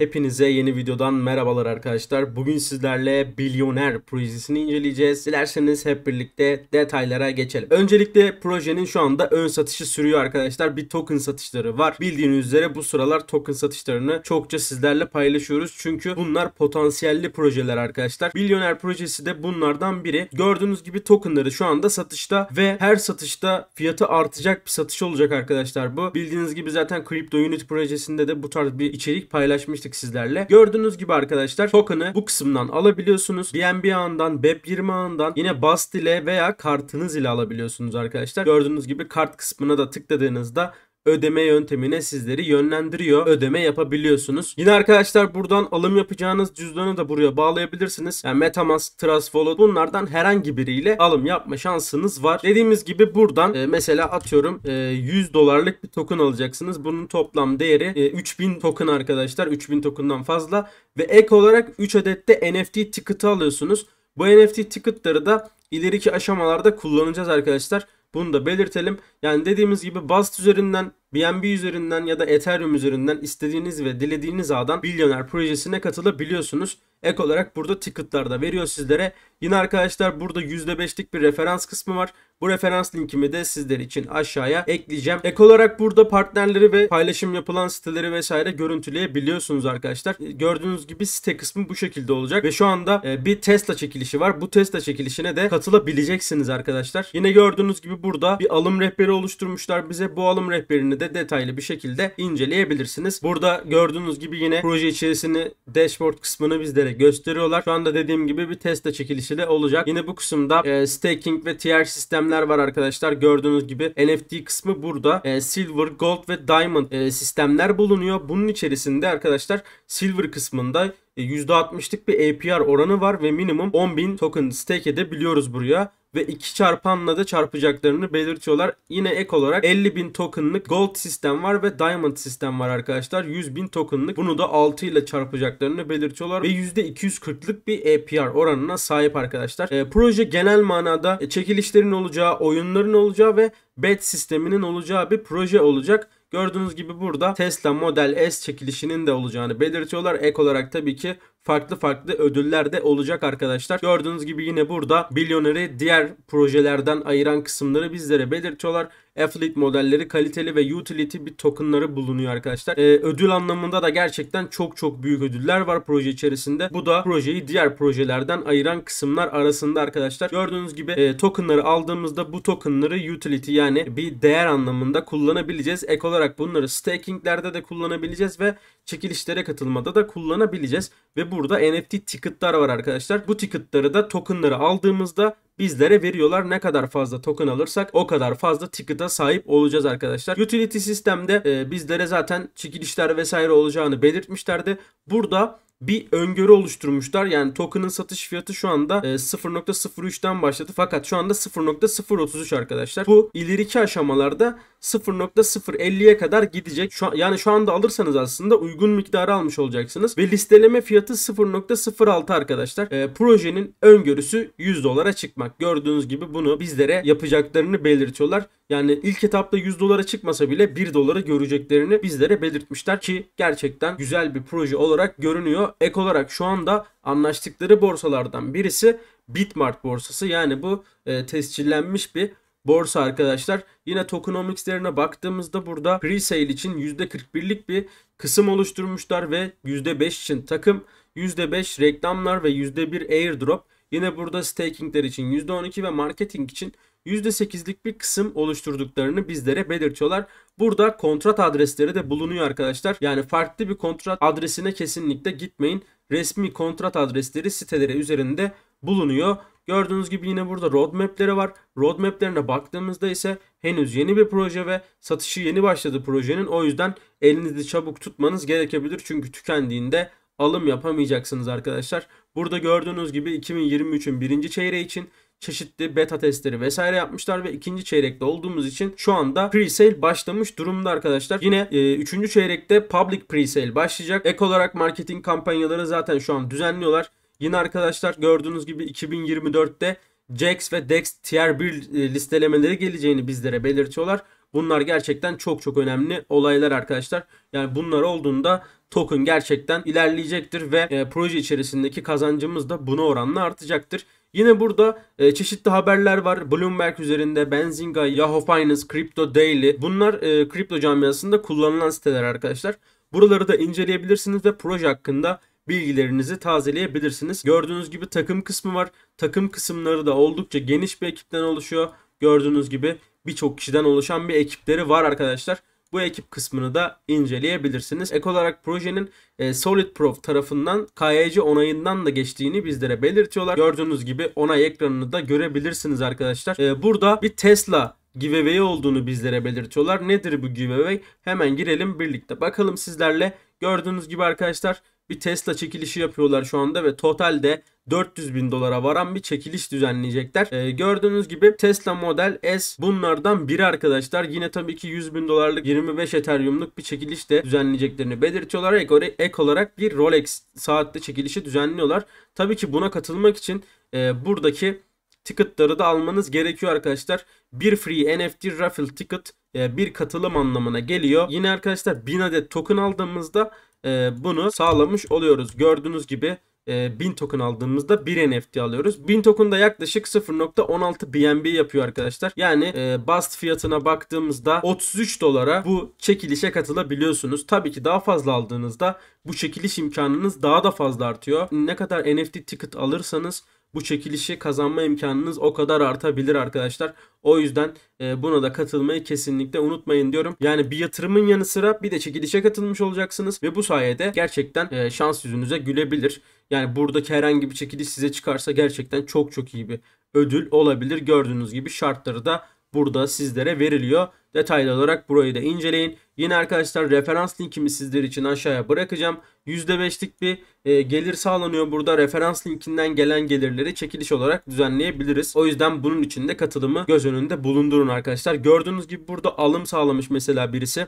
Hepinize yeni videodan merhabalar arkadaşlar. Bugün sizlerle Milyoner projesini inceleyeceğiz. Dilerseniz hep birlikte detaylara geçelim. Öncelikle projenin şu anda ön satışı sürüyor arkadaşlar. Bir token satışları var. Bildiğiniz üzere bu sıralar token satışlarını çokça sizlerle paylaşıyoruz. Çünkü bunlar potansiyelli projeler arkadaşlar. Milyoner projesi de bunlardan biri. Gördüğünüz gibi tokenları şu anda satışta ve her satışta fiyatı artacak bir satış olacak arkadaşlar bu. Bildiğiniz gibi zaten Crypto Unit projesinde de bu tarz bir içerik paylaşmıştık paylaştık sizlerle. Gördüğünüz gibi arkadaşlar token'ı bu kısımdan alabiliyorsunuz. BNB ağından, BEP20 ağından yine BAST ile veya kartınız ile alabiliyorsunuz arkadaşlar. Gördüğünüz gibi kart kısmına da tıkladığınızda ödeme yöntemine sizleri yönlendiriyor. Ödeme yapabiliyorsunuz. Yine arkadaşlar buradan alım yapacağınız cüzdanı da buraya bağlayabilirsiniz. Yani Metamask, Transwallet bunlardan herhangi biriyle alım yapma şansınız var. Dediğimiz gibi buradan e, mesela atıyorum e, 100 dolarlık bir token alacaksınız. Bunun toplam değeri e, 3000 token arkadaşlar. 3000 token'dan fazla ve ek olarak 3 adet de NFT ticket'ı alıyorsunuz. Bu NFT ticket'ları da ileriki aşamalarda kullanacağız arkadaşlar. Bunu da belirtelim. Yani dediğimiz gibi Bust üzerinden, BNB üzerinden ya da Ethereum üzerinden istediğiniz ve dilediğiniz ağdan milyoner projesine katılabiliyorsunuz. Ek olarak burada ticket'larda veriyor sizlere. Yine arkadaşlar burada %5'lik bir referans kısmı var. Bu referans linkimi de sizler için aşağıya ekleyeceğim. Ek olarak burada partnerleri ve paylaşım yapılan siteleri vesaire görüntüleyebiliyorsunuz arkadaşlar. Gördüğünüz gibi site kısmı bu şekilde olacak ve şu anda e, bir Tesla çekilişi var. Bu Tesla çekilişine de katılabileceksiniz arkadaşlar. Yine gördüğünüz gibi burada bir alım rehberi oluşturmuşlar bize. Bu alım rehberini de detaylı bir şekilde inceleyebilirsiniz. Burada gördüğünüz gibi yine proje içerisini dashboard kısmını bizlere gösteriyorlar. Şu anda dediğim gibi bir teste çekilişi de olacak. Yine bu kısımda e, staking ve tier sistemler var arkadaşlar. Gördüğünüz gibi NFT kısmı burada. E, silver, gold ve diamond e, sistemler bulunuyor. Bunun içerisinde arkadaşlar silver kısmında %60'lık e, bir APR oranı var ve minimum 10.000 token stake edebiliyoruz buraya ve iki çarpanla da çarpacaklarını belirtiyorlar. Yine ek olarak 50.000 tokenlık gold sistem var ve diamond sistem var arkadaşlar. 100.000 tokenlık bunu da 6 ile çarpacaklarını belirtiyorlar ve %240'lık bir APR oranına sahip arkadaşlar. E, proje genel manada e, çekilişlerin olacağı, oyunların olacağı ve bet sisteminin olacağı bir proje olacak. Gördüğünüz gibi burada Tesla Model S çekilişinin de olacağını belirtiyorlar. Ek olarak tabii ki farklı farklı ödüller de olacak arkadaşlar. Gördüğünüz gibi yine burada Billionaire'i diğer projelerden ayıran kısımları bizlere belirtiyorlar. Affiliate modelleri kaliteli ve utility bir tokenları bulunuyor arkadaşlar. Ee, ödül anlamında da gerçekten çok çok büyük ödüller var proje içerisinde. Bu da projeyi diğer projelerden ayıran kısımlar arasında arkadaşlar. Gördüğünüz gibi e, tokenları aldığımızda bu tokenları utility yani bir değer anlamında kullanabileceğiz. Ek olarak bunları stakinglerde de kullanabileceğiz ve çekilişlere katılmada da kullanabileceğiz. Ve burada NFT ticket'lar var arkadaşlar. Bu ticket'ları da token'ları aldığımızda bizlere veriyorlar. Ne kadar fazla token alırsak o kadar fazla ticket'a sahip olacağız arkadaşlar. Utility sistemde e, bizlere zaten çekilişler vesaire olacağını belirtmişlerdi. Burada bir öngörü oluşturmuşlar. Yani token'ın satış fiyatı şu anda 0.03'ten e, başladı fakat şu anda 0.033 arkadaşlar. Bu ileriki aşamalarda 0.050'ye kadar gidecek. Şu yani şu anda alırsanız aslında uygun miktarı almış olacaksınız ve listeleme fiyatı 0.06 arkadaşlar. E, projenin öngörüsü 100 dolara çıkmak. Gördüğünüz gibi bunu bizlere yapacaklarını belirtiyorlar. Yani ilk etapta 100 dolara çıkmasa bile 1 dolara göreceklerini bizlere belirtmişler ki gerçekten güzel bir proje olarak görünüyor. Ek olarak şu anda anlaştıkları borsalardan birisi Bitmart borsası. Yani bu e, tescillenmiş bir borsa arkadaşlar. Yine tokenomics'lerine baktığımızda burada pre-sale için %41'lik bir kısım oluşturmuşlar ve %5 için takım, %5 reklamlar ve %1 airdrop. Yine burada stakingler için %12 ve marketing için %8'lik bir kısım oluşturduklarını bizlere belirtiyorlar. Burada kontrat adresleri de bulunuyor arkadaşlar. Yani farklı bir kontrat adresine kesinlikle gitmeyin. Resmi kontrat adresleri siteleri üzerinde bulunuyor. Gördüğünüz gibi yine burada roadmap'leri var. Roadmap'lerine baktığımızda ise henüz yeni bir proje ve satışı yeni başladı projenin. O yüzden elinizi çabuk tutmanız gerekebilir. Çünkü tükendiğinde alım yapamayacaksınız arkadaşlar. Burada gördüğünüz gibi 2023'ün birinci çeyreği için çeşitli beta testleri vesaire yapmışlar ve ikinci çeyrekte olduğumuz için şu anda pre-sale başlamış durumda arkadaşlar. Yine e, üçüncü çeyrekte public pre-sale başlayacak. Ek olarak marketing kampanyaları zaten şu an düzenliyorlar. Yine arkadaşlar gördüğünüz gibi 2024'te Jax ve Dex Tier 1 e, listelemeleri geleceğini bizlere belirtiyorlar. Bunlar gerçekten çok çok önemli olaylar arkadaşlar. Yani bunlar olduğunda token gerçekten ilerleyecektir ve e, proje içerisindeki kazancımız da buna oranla artacaktır. Yine burada e, çeşitli haberler var. Bloomberg üzerinde, Benzinga, Yahoo Finance, Crypto Daily. Bunlar e, kripto camiasında kullanılan siteler arkadaşlar. Buraları da inceleyebilirsiniz ve proje hakkında bilgilerinizi tazeleyebilirsiniz. Gördüğünüz gibi takım kısmı var. Takım kısımları da oldukça geniş bir ekipten oluşuyor. Gördüğünüz gibi birçok kişiden oluşan bir ekipleri var arkadaşlar bu ekip kısmını da inceleyebilirsiniz. Ek olarak projenin e, Solid Proof tarafından KYC onayından da geçtiğini bizlere belirtiyorlar. Gördüğünüz gibi onay ekranını da görebilirsiniz arkadaşlar. E, burada bir Tesla giveaway olduğunu bizlere belirtiyorlar. Nedir bu giveaway? Hemen girelim birlikte bakalım sizlerle. Gördüğünüz gibi arkadaşlar bir Tesla çekilişi yapıyorlar şu anda ve totalde 400 bin dolara varan bir çekiliş düzenleyecekler. Ee, gördüğünüz gibi Tesla Model S bunlardan biri arkadaşlar. Yine tabii ki 100 bin dolarlık 25 Ethereum'luk bir çekiliş de düzenleyeceklerini belirtiyorlar. Ek, ek olarak bir Rolex saatli çekilişi düzenliyorlar. Tabii ki buna katılmak için e, buradaki ticketları da almanız gerekiyor arkadaşlar. Bir free NFT raffle ticket e, bir katılım anlamına geliyor. Yine arkadaşlar 1000 adet token aldığımızda ee, bunu sağlamış oluyoruz. Gördüğünüz gibi e, 1000 token aldığımızda 1 NFT alıyoruz. 1000 token da yaklaşık 0.16 BNB yapıyor arkadaşlar. Yani e, bast fiyatına baktığımızda 33 dolara bu çekilişe katılabiliyorsunuz. Tabii ki daha fazla aldığınızda bu çekiliş imkanınız daha da fazla artıyor. Ne kadar NFT ticket alırsanız bu çekilişi kazanma imkanınız o kadar artabilir arkadaşlar. O yüzden e, buna da katılmayı kesinlikle unutmayın diyorum. Yani bir yatırımın yanı sıra bir de çekilişe katılmış olacaksınız ve bu sayede gerçekten e, şans yüzünüze gülebilir. Yani buradaki herhangi bir çekiliş size çıkarsa gerçekten çok çok iyi bir ödül olabilir. Gördüğünüz gibi şartları da burada sizlere veriliyor. Detaylı olarak burayı da inceleyin. Yine arkadaşlar referans linkimi sizler için aşağıya bırakacağım. %5'lik bir e, gelir sağlanıyor burada. Referans linkinden gelen gelirleri çekiliş olarak düzenleyebiliriz. O yüzden bunun için de katılımı göz önünde bulundurun arkadaşlar. Gördüğünüz gibi burada alım sağlamış mesela birisi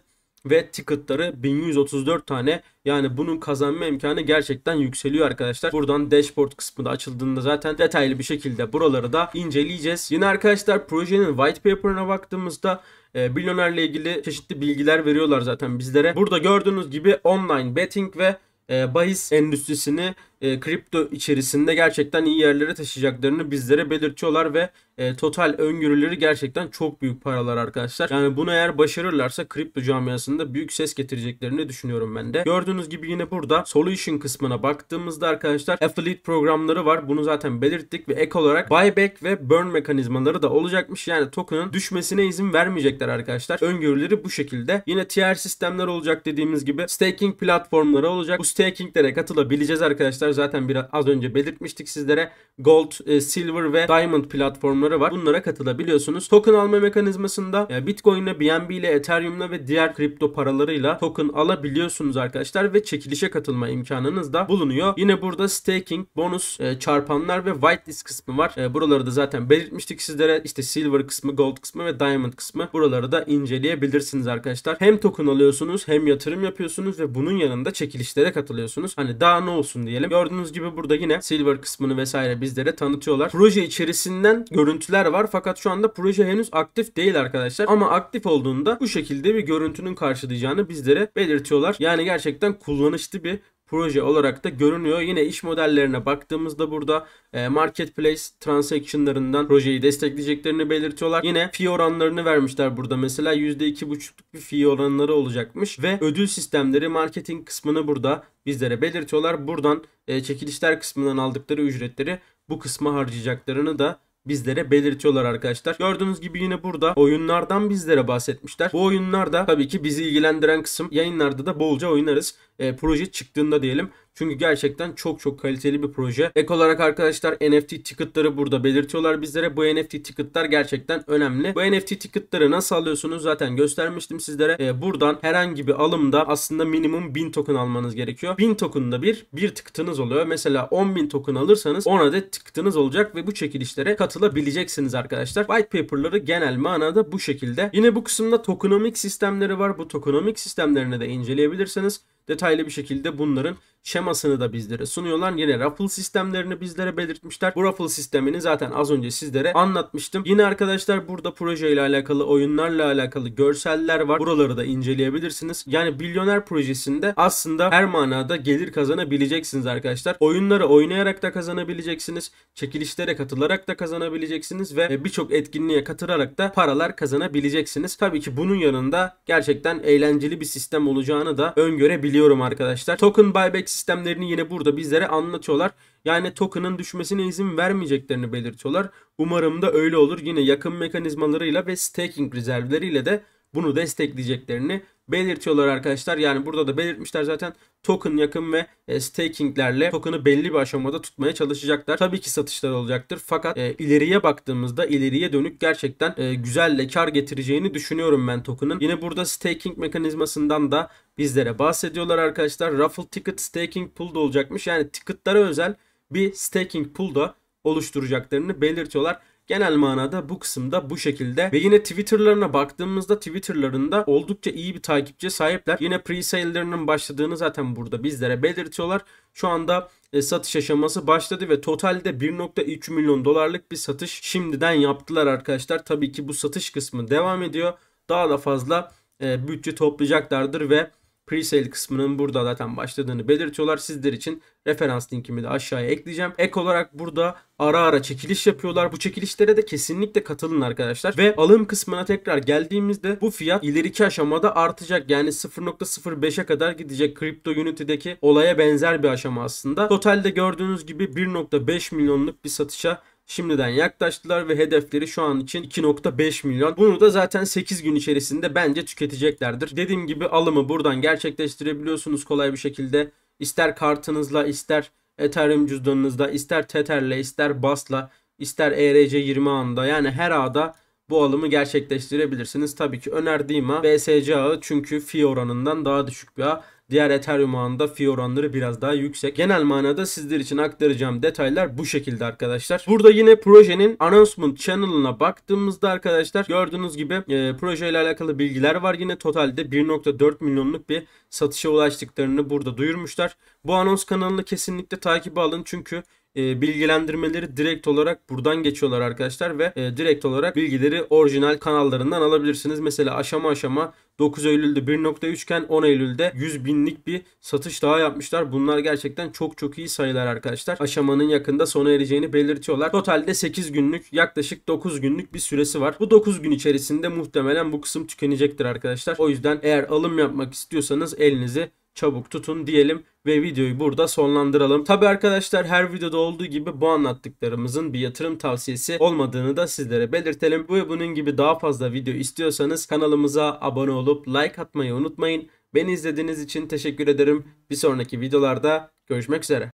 ve ticketları 1134 tane. Yani bunun kazanma imkanı gerçekten yükseliyor arkadaşlar. Buradan dashboard kısmı da açıldığında zaten detaylı bir şekilde buraları da inceleyeceğiz. Yine arkadaşlar projenin white paper'ına baktığımızda e, Bilyoner'le ilgili çeşitli bilgiler veriyorlar zaten bizlere. Burada gördüğünüz gibi online betting ve e, bahis endüstrisini e, kripto içerisinde gerçekten iyi yerlere taşıyacaklarını bizlere belirtiyorlar ve e, total öngörüleri gerçekten çok büyük paralar arkadaşlar. Yani bunu eğer başarırlarsa kripto camiasında büyük ses getireceklerini düşünüyorum ben de. Gördüğünüz gibi yine burada solution kısmına baktığımızda arkadaşlar affiliate programları var. Bunu zaten belirttik ve ek olarak buyback ve burn mekanizmaları da olacakmış. Yani token'ın düşmesine izin vermeyecekler arkadaşlar. Öngörüleri bu şekilde. Yine tier sistemler olacak dediğimiz gibi staking platformları olacak. Bu stakinglere katılabileceğiz arkadaşlar Bunları zaten biraz az önce belirtmiştik sizlere. Gold, e, Silver ve Diamond platformları var. Bunlara katılabiliyorsunuz. Token alma mekanizmasında e, Bitcoin'le, BNB ile, Ethereum'la ve diğer kripto paralarıyla token alabiliyorsunuz arkadaşlar ve çekilişe katılma imkanınız da bulunuyor. Yine burada staking, bonus, e, çarpanlar ve whitelist kısmı var. Buraları da zaten belirtmiştik sizlere. İşte Silver kısmı, Gold kısmı ve Diamond kısmı. Buraları da inceleyebilirsiniz arkadaşlar. Hem token alıyorsunuz hem yatırım yapıyorsunuz ve bunun yanında çekilişlere katılıyorsunuz. Hani daha ne olsun diyelim. Gördüğünüz gibi burada yine silver kısmını vesaire bizlere tanıtıyorlar. Proje içerisinden görüntüler var fakat şu anda proje henüz aktif değil arkadaşlar. Ama aktif olduğunda bu şekilde bir görüntünün karşılayacağını bizlere belirtiyorlar. Yani gerçekten kullanışlı bir proje olarak da görünüyor. Yine iş modellerine baktığımızda burada e, marketplace transaction'larından projeyi destekleyeceklerini belirtiyorlar. Yine fee oranlarını vermişler burada mesela %2,5'luk bir fee oranları olacakmış ve ödül sistemleri marketing kısmını burada bizlere belirtiyorlar. Buradan e, çekilişler kısmından aldıkları ücretleri bu kısma harcayacaklarını da bizlere belirtiyorlar arkadaşlar. Gördüğünüz gibi yine burada oyunlardan bizlere bahsetmişler. Bu oyunlarda tabii ki bizi ilgilendiren kısım. Yayınlarda da bolca oynarız. E, proje çıktığında diyelim. Çünkü gerçekten çok çok kaliteli bir proje. Ek olarak arkadaşlar NFT ticketları burada belirtiyorlar bizlere. Bu NFT ticketlar gerçekten önemli. Bu NFT ticketları nasıl alıyorsunuz zaten göstermiştim sizlere. Ee, buradan herhangi bir alımda aslında minimum 1000 token almanız gerekiyor. 1000 token'da bir bir ticketınız oluyor. Mesela 10.000 token alırsanız 10 adet ticketınız olacak ve bu çekilişlere katılabileceksiniz arkadaşlar. White paper'ları genel manada bu şekilde. Yine bu kısımda tokenomic sistemleri var. Bu tokenomic sistemlerini de inceleyebilirsiniz detaylı bir şekilde bunların şemasını da bizlere sunuyorlar. Yine raffle sistemlerini bizlere belirtmişler. Bu raffle sistemini zaten az önce sizlere anlatmıştım. Yine arkadaşlar burada proje ile alakalı oyunlarla alakalı görseller var. Buraları da inceleyebilirsiniz. Yani milyoner projesinde aslında her manada gelir kazanabileceksiniz arkadaşlar. Oyunları oynayarak da kazanabileceksiniz. Çekilişlere katılarak da kazanabileceksiniz ve birçok etkinliğe katılarak da paralar kazanabileceksiniz. Tabii ki bunun yanında gerçekten eğlenceli bir sistem olacağını da öngörebilirsiniz biliyorum arkadaşlar. Token buyback sistemlerini yine burada bizlere anlatıyorlar. Yani token'ın düşmesine izin vermeyeceklerini belirtiyorlar. Umarım da öyle olur. Yine yakın mekanizmalarıyla ve staking rezervleriyle de bunu destekleyeceklerini belirtiyorlar arkadaşlar. Yani burada da belirtmişler zaten token yakın ve e, stakinglerle token'ı belli bir aşamada tutmaya çalışacaklar. Tabii ki satışlar olacaktır. Fakat e, ileriye baktığımızda ileriye dönük gerçekten e, güzel de kar getireceğini düşünüyorum ben token'ın. Yine burada staking mekanizmasından da bizlere bahsediyorlar arkadaşlar. Raffle ticket staking pool da olacakmış. Yani ticket'lara özel bir staking pool da oluşturacaklarını belirtiyorlar. Genel manada bu kısımda bu şekilde ve yine Twitter'larına baktığımızda Twitter'larında oldukça iyi bir takipçi sahipler. Yine pre-sale'lerinin başladığını zaten burada bizlere belirtiyorlar. Şu anda e, satış aşaması başladı ve totalde 1.3 milyon dolarlık bir satış şimdiden yaptılar arkadaşlar. Tabii ki bu satış kısmı devam ediyor. Daha da fazla e, bütçe toplayacaklardır ve Presale kısmının burada zaten başladığını belirtiyorlar. Sizler için referans linkimi de aşağıya ekleyeceğim. Ek olarak burada ara ara çekiliş yapıyorlar. Bu çekilişlere de kesinlikle katılın arkadaşlar. Ve alım kısmına tekrar geldiğimizde bu fiyat ileriki aşamada artacak. Yani 0.05'e kadar gidecek. Crypto Unity'deki olaya benzer bir aşama aslında. Totalde gördüğünüz gibi 1.5 milyonluk bir satışa şimdiden yaklaştılar ve hedefleri şu an için 2.5 milyon. Bunu da zaten 8 gün içerisinde bence tüketeceklerdir. Dediğim gibi alımı buradan gerçekleştirebiliyorsunuz kolay bir şekilde. İster kartınızla, ister Ethereum cüzdanınızda, ister Tether'le, ister BAS'la, ister ERC20 ağında yani her ağda bu alımı gerçekleştirebilirsiniz. Tabii ki önerdiğim ağ BSC ağı çünkü fee oranından daha düşük bir ağ. Diğer Ethereum ağında fee oranları biraz daha yüksek. Genel manada sizler için aktaracağım detaylar bu şekilde arkadaşlar. Burada yine projenin announcement channel'ına baktığımızda arkadaşlar gördüğünüz gibi e, projeyle alakalı bilgiler var. Yine totalde 1.4 milyonluk bir satışa ulaştıklarını burada duyurmuşlar. Bu anons kanalını kesinlikle takip alın çünkü e, bilgilendirmeleri direkt olarak buradan geçiyorlar arkadaşlar ve e, direkt olarak bilgileri orijinal kanallarından alabilirsiniz. Mesela aşama aşama 9 Eylül'de 1.3 iken 10 Eylül'de 100 binlik bir satış daha yapmışlar. Bunlar gerçekten çok çok iyi sayılar arkadaşlar. Aşamanın yakında sona ereceğini belirtiyorlar. Totalde 8 günlük yaklaşık 9 günlük bir süresi var. Bu 9 gün içerisinde muhtemelen bu kısım tükenecektir arkadaşlar. O yüzden eğer alım yapmak istiyorsanız elinizi çabuk tutun diyelim ve videoyu burada sonlandıralım. Tabi arkadaşlar her videoda olduğu gibi bu anlattıklarımızın bir yatırım tavsiyesi olmadığını da sizlere belirtelim. Bu ve bunun gibi daha fazla video istiyorsanız kanalımıza abone olup like atmayı unutmayın. Beni izlediğiniz için teşekkür ederim. Bir sonraki videolarda görüşmek üzere.